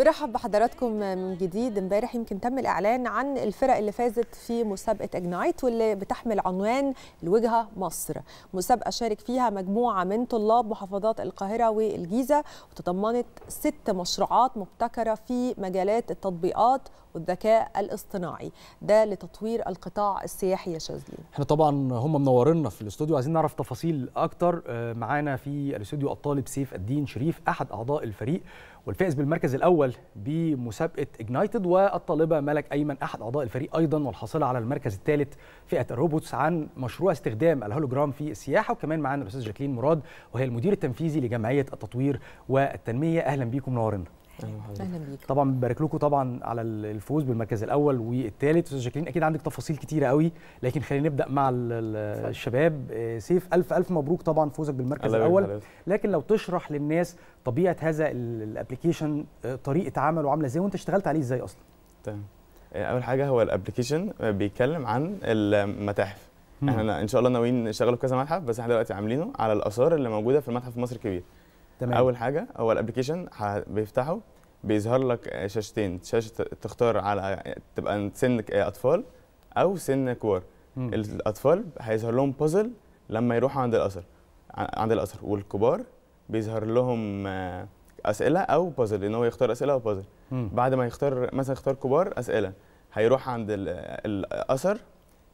برحب بحضراتكم من جديد امبارح يمكن تم الاعلان عن الفرق اللي فازت في مسابقه اجنايت واللي بتحمل عنوان الوجهه مصر مسابقه شارك فيها مجموعه من طلاب محافظات القاهره والجيزه وتضمنت ست مشروعات مبتكره في مجالات التطبيقات والذكاء الاصطناعي ده لتطوير القطاع السياحي يا شاذلي احنا طبعا هم منورنا في الاستوديو عايزين نعرف تفاصيل اكتر آه، معانا في الاستوديو الطالب سيف الدين شريف احد اعضاء الفريق والفائز بالمركز الاول بمسابقه اجنايتد والطالبه ملك ايمن احد اعضاء الفريق ايضا والحاصله على المركز الثالث فئه الروبوتس عن مشروع استخدام الهولوجرام في السياحه وكمان معانا الاستاذ جاكلين مراد وهي المدير التنفيذي لجمعيه التطوير والتنميه اهلا بيكم منورنا أيوة، اهلا بيك طبعا ببارك لكم طبعا على الفوز بالمركز الاول والثالث استاذ جاكلين اكيد عندك تفاصيل كتيره قوي لكن خلينا نبدا مع الشباب آه، سيف الف الف مبروك طبعا فوزك بالمركز الاول لكن لو تشرح للناس طبيعه هذا الابلكيشن آه، طريقه عمله عامله ازاي وانت اشتغلت عليه ازاي اصلا تمام آه، اول حاجه هو الابلكيشن بيتكلم عن المتاحف احنا ان شاء الله ناويين نشتغله في كذا متحف بس احنا دلوقتي عاملينه على الاثار اللي موجوده في المتحف المصري الكبير تمام. اول حاجه هو الابلكيشن بيفتحه بيظهر لك شاشتين شاشه تختار على تبقى سن اطفال او سن كبار الاطفال هيظهر لهم بازل لما يروحوا عند الاثر عند الاثر والكبار بيظهر لهم آه، اسئله او بازل ان هو يختار اسئله او بازل بعد ما يختار مثلا يختار كبار اسئله هيروح عند الاثر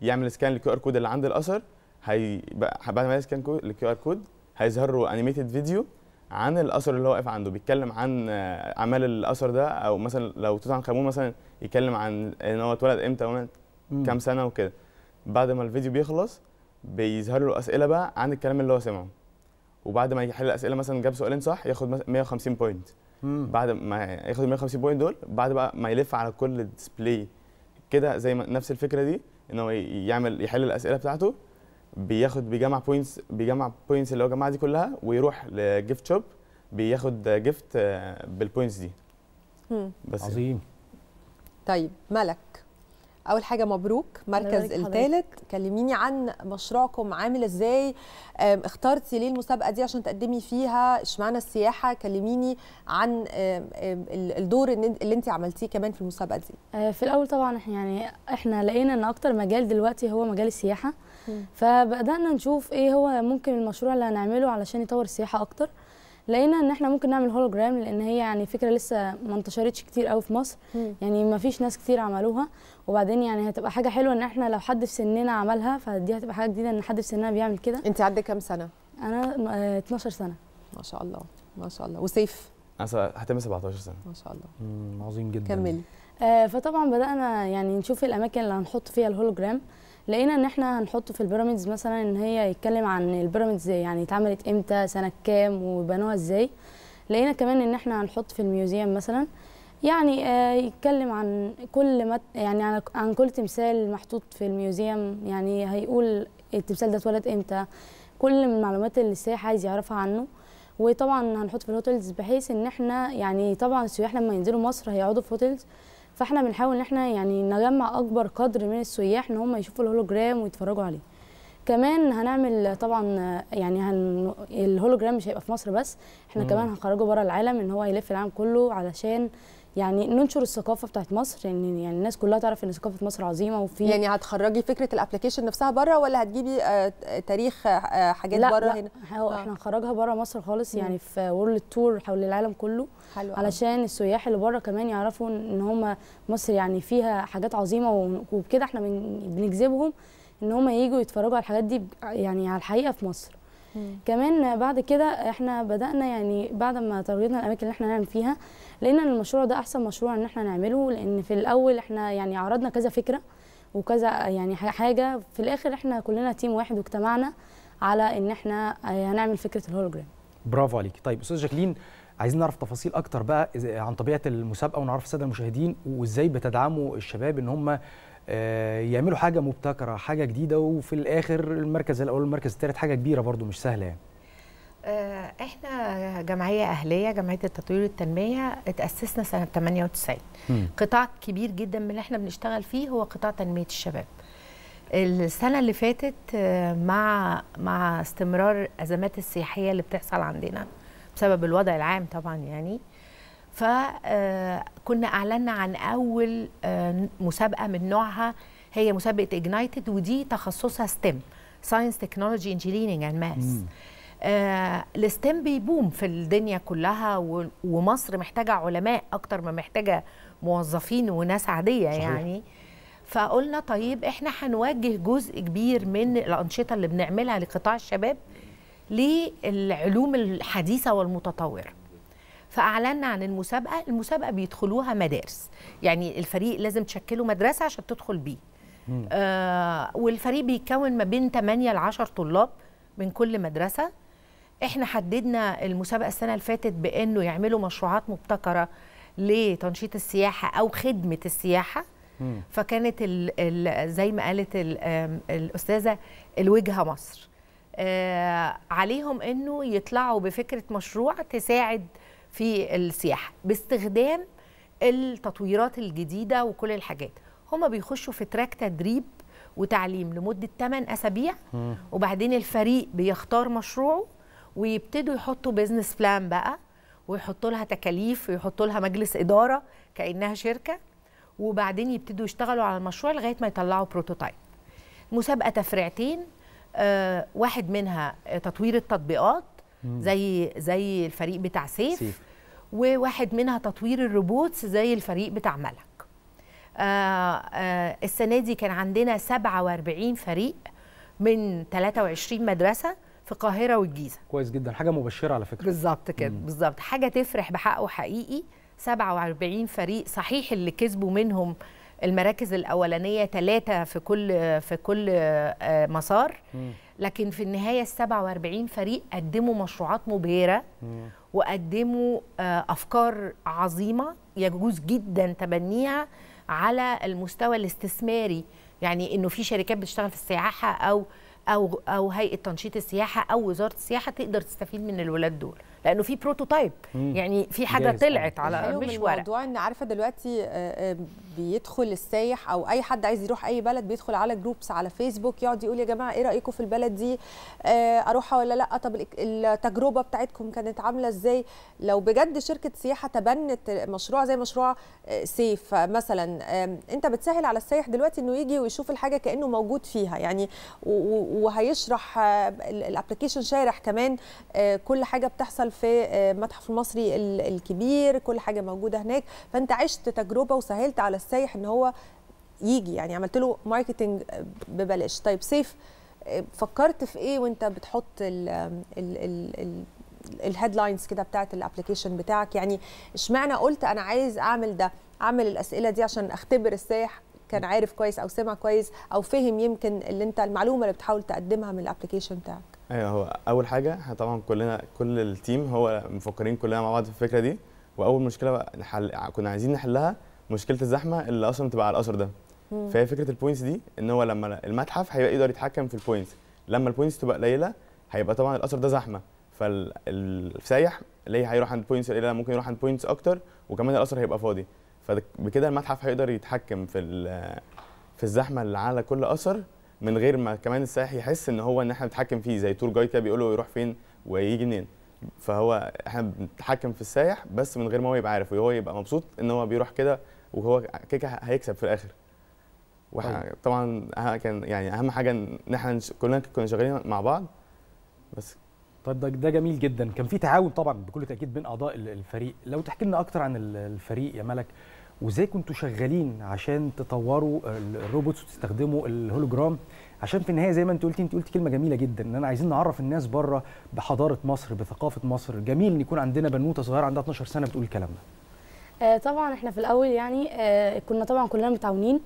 يعمل سكان للكيو ار كود اللي عند الاثر هي بعد ما يسكان الكيو ار كود هيظهر له انيميتد فيديو عن الاثر اللي هو واقف عنده بيتكلم عن آه، اعمال الاثر ده او مثلا لو توت عنخ امون مثلا يتكلم عن ان هو اتولد امتى ومات كام سنه وكده بعد ما الفيديو بيخلص بيظهر له اسئله بقى عن الكلام اللي هو سمعه وبعد ما يحل الاسئله مثلا جاب سؤالين صح ياخد 150 بوينت بعد ما ياخد 150 بوينت دول بعد بقى ما يلف على كل ديسبلاي كده زي ما نفس الفكره دي ان هو يعمل يحل الاسئله بتاعته بياخد بيجمع بوينتس بيجمع بوينتس اللي هو الجماعه دي كلها ويروح لجيفت شوب بياخد جيفت آه، بالبوينتس دي بس يعني. عظيم طيب ملك اول حاجه مبروك مركز الثالث كلميني عن مشروعكم عامل ازاي اخترتي ليه المسابقه دي عشان تقدمي فيها اشمعنى السياحه كلميني عن الدور اللي انت عملتيه كمان في المسابقه دي آه، في الاول طبعا يعني احنا لقينا ان اكتر مجال دلوقتي هو مجال السياحه فبدانا نشوف ايه هو ممكن المشروع اللي هنعمله علشان يطور السياحه اكتر لقينا ان احنا ممكن نعمل هولوجرام لان هي يعني فكره لسه ما انتشرتش كتير قوي في مصر يعني ما فيش ناس كتير عملوها وبعدين يعني هتبقى حاجه حلوه ان احنا لو حد في سننا عملها فدي هتبقى حاجه جديده ان حد في سننا بيعمل كده انت عندك كام سنه انا 12 آه، سنه ما شاء الله ما شاء الله وسيف انا هتم 17 سنه ما شاء الله عظيم جدا كملي آه فطبعا بدانا يعني نشوف الاماكن اللي هنحط فيها الهولوجرام لقينا ان احنا هنحط في البيراميدز مثلا ان هي يتكلم عن البيراميدز يعني اتعملت امتى سنه كام وبنوها ازاي لقينا كمان ان احنا هنحط في الميوزيوم مثلا يعني آه، يتكلم عن كل مت يعني عن كل تمثال محطوط في الميوزيوم يعني هيقول التمثال ده اتولد امتى كل المعلومات اللي السائح عايز يعرفها عنه وطبعا هنحط في الهوتيلز بحيث ان احنا يعني طبعا السياح لما ينزلوا مصر هيقعدوا في هوتيلز فاحنا بنحاول ان احنا يعني نجمع اكبر قدر من السياح ان هم يشوفوا الهولوجرام ويتفرجوا عليه كمان هنعمل طبعا يعني هن... الهولوجرام مش هيبقى في مصر بس احنا مم. كمان هنخرجه بره العالم ان هو يلف العالم كله علشان يعني ننشر الثقافه بتاعت مصر ان يعني, يعني الناس كلها تعرف ان ثقافه مصر عظيمه وفي يعني هتخرجي فكره الابلكيشن نفسها بره ولا هتجيبي آه، تاريخ آه، حاجات بره لا هنا لا آه. احنا هنخرجها بره مصر خالص يعني في وورلد تور حول العالم كله حلو علشان السياح اللي بره كمان يعرفوا ان هم مصر يعني فيها حاجات عظيمه وبكده احنا بنجذبهم ان هم ييجوا يتفرجوا على الحاجات دي يعني على الحقيقه في مصر كمان بعد كده احنا بدانا يعني بعد ما تروجنا الاماكن اللي احنا نعمل فيها لقينا ان المشروع ده احسن مشروع ان احنا نعمله لان في الاول احنا يعني عرضنا كذا فكره وكذا يعني حاجه في الاخر احنا كلنا تيم واحد واجتمعنا على ان احنا آه، هنعمل فكره الهولوجرام برافو عليكي طيب استاذ جاكلين عايزين نعرف تفاصيل اكتر بقى عن طبيعه المسابقه ونعرف الساده المشاهدين وازاي بتدعموا الشباب ان هم آه، يعملوا حاجه مبتكره حاجه جديده وفي الاخر المركز الاول والمركز الثالث حاجه كبيره برضو مش سهله يعني آه، احنا جمعيه اهليه جمعيه التطوير والتنميه اتاسسنا سنه 98 مم. قطاع كبير جدا من اللي احنا بنشتغل فيه هو قطاع تنميه الشباب السنه اللي فاتت آه، مع مع استمرار ازمات السياحيه اللي بتحصل عندنا بسبب الوضع العام طبعا يعني فكنا آه، اعلنا عن اول آه، مسابقه من نوعها هي مسابقه اجنايتد ودي تخصصها ستيم ساينس تكنولوجي انجينيرنج اند ماس الستيم بيبوم في الدنيا كلها ومصر محتاجه علماء اكتر ما محتاجه موظفين وناس عاديه صحيح. يعني فقلنا طيب احنا هنوجه جزء كبير من الانشطه اللي بنعملها لقطاع الشباب للعلوم الحديثه والمتطوره فاعلنا عن المسابقه المسابقه بيدخلوها مدارس يعني الفريق لازم تشكله مدرسه عشان تدخل بيه آه والفريق بيتكون ما بين 8 ل 10 طلاب من كل مدرسه احنا حددنا المسابقه السنه اللي فاتت بانه يعملوا مشروعات مبتكره لتنشيط السياحه او خدمه السياحه فكانت الـ الـ زي ما قالت الاستاذه الوجهه مصر آه عليهم انه يطلعوا بفكره مشروع تساعد في السياحه باستخدام التطويرات الجديده وكل الحاجات هما بيخشوا في تراك تدريب وتعليم لمده 8 اسابيع وبعدين الفريق بيختار مشروعه ويبتدوا يحطوا بيزنس بلان بقى ويحطوا لها تكاليف ويحطوا لها مجلس اداره كانها شركه وبعدين يبتدوا يشتغلوا على المشروع لغايه ما يطلعوا بروتوتايب مسابقه تفرعتين آه واحد منها تطوير التطبيقات زي زي الفريق بتاع سيف, سيف. وواحد منها تطوير الروبوتس زي الفريق بتاع ملك آه، آه، السنة دي كان عندنا 47 فريق من 23 مدرسة في القاهرة والجيزة كويس جدا حاجة مبشرة على فكرة بالظبط كده بالظبط حاجة تفرح بحقه حقيقي 47 فريق صحيح اللي كسبوا منهم المراكز الاولانيه ثلاثه في كل في كل آه، مسار لكن في النهايه ال 47 فريق قدموا مشروعات مبهره وقدموا آه، افكار عظيمه يجوز جدا تبنيها على المستوى الاستثماري يعني انه في شركات بتشتغل في السياحه او او او هيئه تنشيط السياحه او وزاره السياحه تقدر تستفيد من الولاد دول لانه في بروتوتايب يعني في حاجه طلعت على مش ورق الموضوع ان عارفه دلوقتي آه، آه، بيدخل السايح او اي حد عايز يروح اي بلد بيدخل على جروبس على فيسبوك يقعد يقول يا جماعه ايه رايكم في البلد دي آه، اروحها ولا لا طب التجربه بتاعتكم كانت عامله ازاي لو بجد شركه سياحه تبنت مشروع زي مشروع سيف مثلا انت بتسهل على السايح دلوقتي انه يجي ويشوف الحاجه كانه موجود فيها يعني وهيشرح الابلكيشن شارح كمان كل حاجه بتحصل في المتحف آه، المصري الكبير كل حاجه موجوده هناك فانت عشت تجربه وسهلت على السايح ان هو يجي يعني عملت له ماركتنج ببلاش طيب سيف آه، فكرت في ايه وانت بتحط ال الهيدلاينز كده بتاعت الابلكيشن بتاعك يعني اشمعنى قلت انا عايز اعمل ده اعمل الاسئله دي عشان اختبر السائح كان عارف كويس او سمع كويس او فهم يمكن اللي انت المعلومه اللي بتحاول تقدمها من الابلكيشن بتاعك ايوه هو اول حاجه احنا طبعا كلنا كل التيم هو مفكرين كلنا مع بعض في الفكره دي واول مشكله نحل... كنا عايزين نحلها مشكله الزحمه اللي اصلا بتبقى على الاثر ده فهي فكره البوينتس دي ان هو لما المتحف هيبقى يقدر يتحكم في البوينتس لما البوينتس تبقى قليله هيبقى طبعا الاثر ده زحمه فالسايح ليه هيروح عند بوينتس قليله ممكن يروح عند بوينتس اكتر وكمان الاثر هيبقى فاضي فبكده المتحف هيقدر يتحكم في في الزحمه اللي على كل اثر من غير ما كمان السائح يحس ان هو ان احنا بنتحكم فيه زي تور جاي كده بيقول له يروح فين ويجي منين فهو احنا بنتحكم في السائح بس من غير ما هو يبقى عارف وهو يبقى مبسوط ان هو بيروح كده وهو كده هيكسب في الاخر طيب. طبعا أه كان يعني اهم حاجه ان احنا كلنا كنا شغالين مع بعض بس طيب ده ده جميل جدا كان في تعاون طبعا بكل تاكيد بين اعضاء الفريق لو تحكي لنا اكتر عن الفريق يا ملك وازاي كنتوا شغالين عشان تطوروا الروبوتس وتستخدموا الهولوجرام عشان في النهايه زي ما انت قلتي انت قلتي كلمه جميله جدا ان انا عايزين نعرف الناس بره بحضاره مصر بثقافه مصر جميل ان يكون عندنا بنوته صغيره عندها 12 سنه بتقول الكلام ده آه طبعا احنا في الاول يعني آه كنا طبعا كلنا متعاونين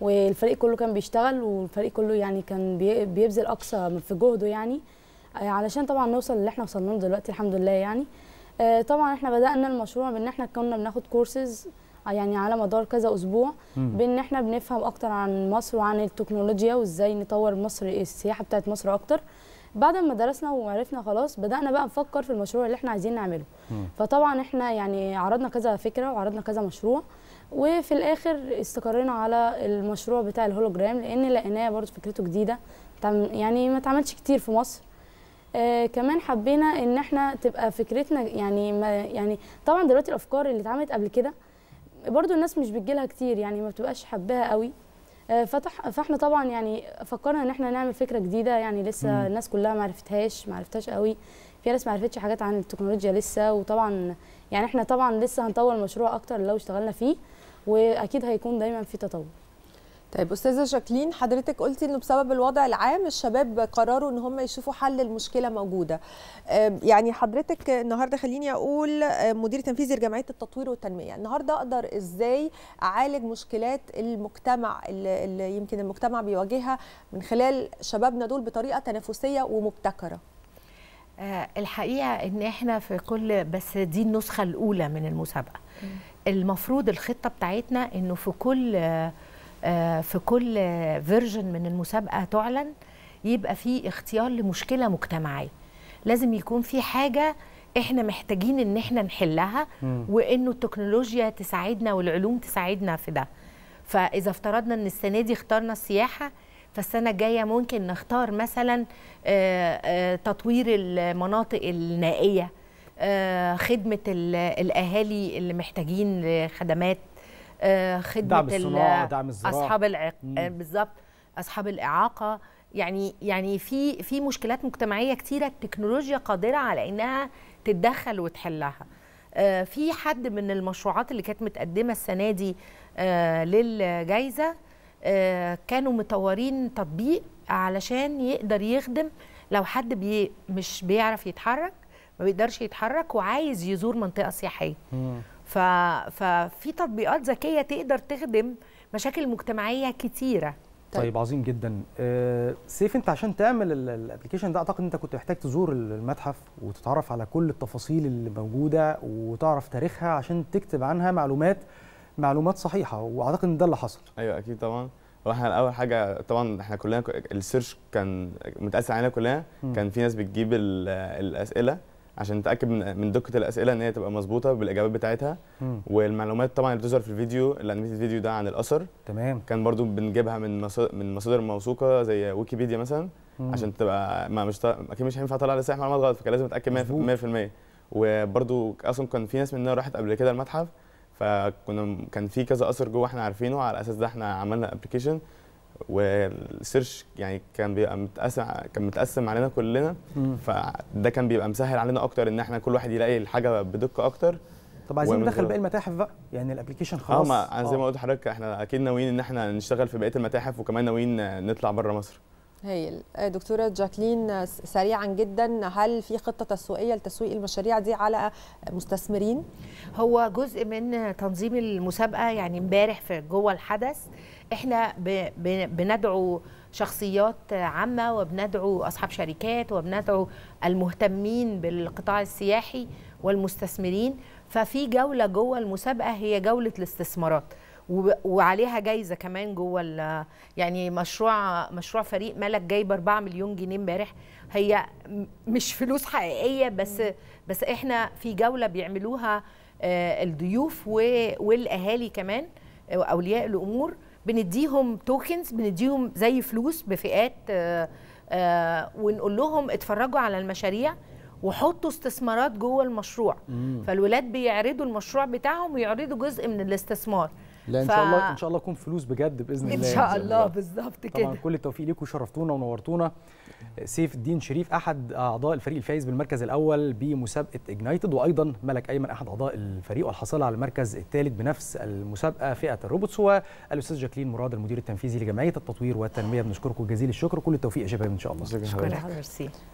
والفريق كله كان بيشتغل والفريق كله يعني كان بيبذل اقصى في جهده يعني آه علشان طبعا نوصل اللي احنا وصلنا له دلوقتي الحمد لله يعني آه طبعا احنا بدانا المشروع بان احنا كنا بناخد كورسز آه، يعني على مدار كذا اسبوع بان احنا بنفهم اكتر عن مصر وعن التكنولوجيا وازاي نطور مصر السياحه بتاعت مصر اكتر بعد ما درسنا وعرفنا خلاص بدانا بقى نفكر في المشروع اللي احنا عايزين نعمله فطبعا احنا يعني عرضنا كذا فكره وعرضنا كذا مشروع وفي الاخر استقرينا على المشروع بتاع الهولوجرام لان لقيناه برضه فكرته جديده يعني ما اتعملش كتير في مصر آه كمان حبينا ان احنا تبقى فكرتنا يعني ما يعني طبعا دلوقتي الافكار اللي اتعملت قبل كده برضو الناس مش بتجيلها كتير يعني ما بتبقاش حباها قوي آه، فتح فاحنا طبعا يعني فكرنا ان احنا نعمل فكره جديده يعني لسه مم. الناس كلها ما عرفتهاش ما عرفتهاش قوي في ناس ما عرفتش حاجات عن التكنولوجيا لسه وطبعا يعني احنا طبعا لسه هنطور المشروع اكتر لو اشتغلنا فيه واكيد هيكون دايما في تطور طيب استاذه شاكلين حضرتك قلتي انه بسبب الوضع العام الشباب قرروا ان هم يشوفوا حل المشكله موجوده يعني حضرتك النهارده خليني اقول مدير تنفيذي لجمعيه التطوير والتنميه النهارده اقدر ازاي اعالج مشكلات المجتمع اللي يمكن المجتمع بيواجهها من خلال شبابنا دول بطريقه تنافسيه ومبتكره آه، الحقيقه ان احنا في كل بس دي النسخه الاولى من المسابقه المفروض الخطه بتاعتنا انه في كل آه، في كل فيرجن من المسابقه تعلن يبقى في اختيار لمشكله مجتمعيه لازم يكون في حاجه احنا محتاجين ان احنا نحلها وانه التكنولوجيا تساعدنا والعلوم تساعدنا في ده فاذا افترضنا ان السنه دي اخترنا السياحه فالسنه الجايه ممكن نختار مثلا آه، آه، تطوير المناطق النائيه خدمه الاهالي اللي محتاجين خدمات آه، خدمه دعم الصناعه دعم الزراعه اصحاب العق... آه، بالظبط اصحاب الاعاقه يعني يعني في في مشكلات مجتمعيه كتيره التكنولوجيا قادره على انها تتدخل وتحلها آه، في حد من المشروعات اللي كانت متقدمه السنه دي للجائزه كانوا مطورين تطبيق علشان يقدر يخدم لو حد بي مش بيعرف يتحرك ما بيقدرش يتحرك وعايز يزور منطقه سياحيه ف... ففي تطبيقات ذكيه تقدر تخدم مشاكل مجتمعيه كتيره طيب, طيب، عظيم جدا آه، سيف انت عشان تعمل الابلكيشن ده اعتقد انت كنت محتاج تزور المتحف وتتعرف على كل التفاصيل اللي موجوده وتعرف تاريخها عشان تكتب عنها معلومات معلومات صحيحه واعتقد ان ده اللي حصل ايوه اكيد طبعا واحنا اول حاجه طبعا احنا كلنا السيرش كان متاثر علينا كلنا كان في ناس بتجيب الاسئله عشان نتاكد من دقه الاسئله ان هي تبقى مظبوطه بالاجابات بتاعتها مم. والمعلومات طبعا اللي بتظهر في الفيديو الانيميتد فيديو ده عن الاثر تمام كان برضو بنجيبها من من مصادر موثوقه زي ويكيبيديا مثلا مم. عشان تبقى ما مش اكيد مش هينفع اطلع لسه معلومات غلط فكان لازم اتاكد 100% وبرضو اصلا كان في ناس مننا راحت قبل كده المتحف فكنا كان في كذا اثر جوه احنا عارفينه على اساس ده احنا عملنا ابلكيشن والسيرش يعني كان بيبقى متقسم كان متقسم علينا كلنا فده كان بيبقى مسهل علينا اكتر ان احنا كل واحد يلاقي الحاجه بدقه اكتر طب عايزين ندخل باقي المتاحف بقى يعني الابلكيشن آه، خلاص اه ما زي ما آه. قلت لحضرتك احنا اكيد ناويين ان احنا نشتغل في بقيه المتاحف وكمان ناويين نطلع بره مصر هايل آه، دكتورة جاكلين سريعا جدا هل في خطة تسويقية لتسويق المشاريع دي على مستثمرين؟ هو جزء من تنظيم المسابقة يعني امبارح في جوه الحدث احنا بندعو شخصيات عامة وبندعو أصحاب شركات وبندعو المهتمين بالقطاع السياحي والمستثمرين ففي جولة جوه المسابقة هي جولة الاستثمارات وعليها جايزة كمان جوه يعني مشروع مشروع فريق ملك جايب 4 مليون جنيه امبارح هي مش فلوس حقيقية بس بس احنا في جولة بيعملوها آه، الضيوف والاهالي كمان اولياء الامور بنديهم توكنز بنديهم زي فلوس بفئات آه، آه، ونقول لهم اتفرجوا على المشاريع وحطوا استثمارات جوه المشروع مم. فالولاد بيعرضوا المشروع بتاعهم ويعرضوا جزء من الاستثمار لا ان ف... شاء الله ان شاء الله يكون فلوس بجد باذن الله ان شاء الله بالظبط كده طبعا كل التوفيق ليكم شرفتونا ونورتونا سيف الدين شريف احد اعضاء الفريق الفايز بالمركز الاول بمسابقه اجنايتد وايضا ملك ايمن احد اعضاء الفريق والحاصله على المركز الثالث بنفس المسابقه فئه الروبوتس والاستاذ جاكلين مراد المدير التنفيذي لجمعيه التطوير والتنميه بنشكركم جزيل الشكر كل التوفيق يا شباب ان شاء الله شكرا